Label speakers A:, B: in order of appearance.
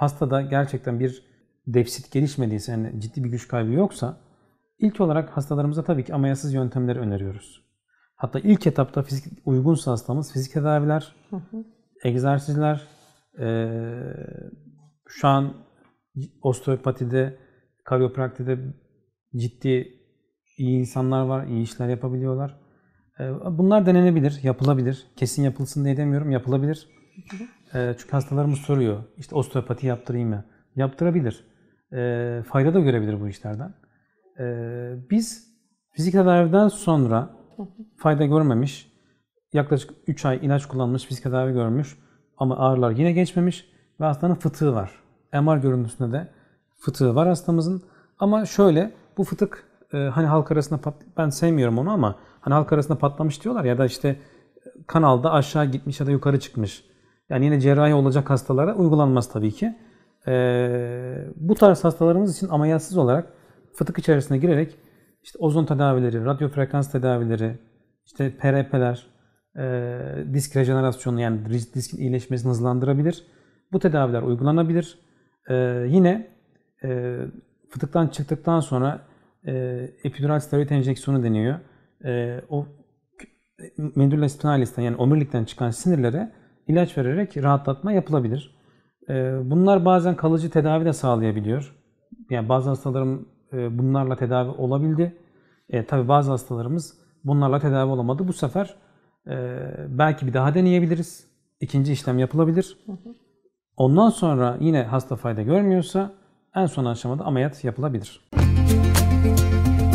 A: hastada gerçekten bir defsit gelişmediyse, yani ciddi bir güç kaybı yoksa ilk olarak hastalarımıza tabii ki amayasız yöntemleri öneriyoruz. Hatta ilk etapta fizik, uygunsa hastamız fizik tedaviler, egzersizler, e, şu an osteopatide, karyopraktide ciddi iyi insanlar var, iyi işler yapabiliyorlar. Bunlar denenebilir, yapılabilir. Kesin yapılsın diye demiyorum, yapılabilir. Hı hı. Ee, çünkü hastalarımız soruyor. İşte osteopati yaptırayım mı? Yaptırabilir. E, fayda da görebilir bu işlerden. E, biz fizik tedaviden sonra fayda görmemiş, yaklaşık 3 ay ilaç kullanmış, fizik tedavi görmüş ama ağrılar yine geçmemiş ve hastanın fıtığı var. MR görüntüsünde de fıtığı var hastamızın. Ama şöyle bu fıtık e, hani halk arasında pat, ben sevmiyorum onu ama hani halk arasında patlamış diyorlar ya da işte e, kanalda aşağı gitmiş ya da yukarı çıkmış. Yani yine cerrahi olacak hastalara uygulanmaz tabii ki. Ee, bu tarz hastalarımız için ameliyatsız olarak fıtık içerisine girerek işte ozon tedavileri, radyo frekans tedavileri, işte PRP'ler, e, disk rejenerasyonu yani diskin iyileşmesini hızlandırabilir. Bu tedaviler uygulanabilir. E, yine e, fıtıktan çıktıktan sonra e, epidural steroid enjeksiyonu deniyor. E, o e, medulla spinalis'ten yani omurilikten çıkan sinirlere ilaç vererek rahatlatma yapılabilir. Ee, bunlar bazen kalıcı tedavi de sağlayabiliyor. Yani bazı hastalarım e, bunlarla tedavi olabildi. E, tabii bazı hastalarımız bunlarla tedavi olamadı. Bu sefer e, belki bir daha deneyebiliriz. İkinci işlem yapılabilir. Ondan sonra yine hasta fayda görmüyorsa en son aşamada ameliyat yapılabilir. Müzik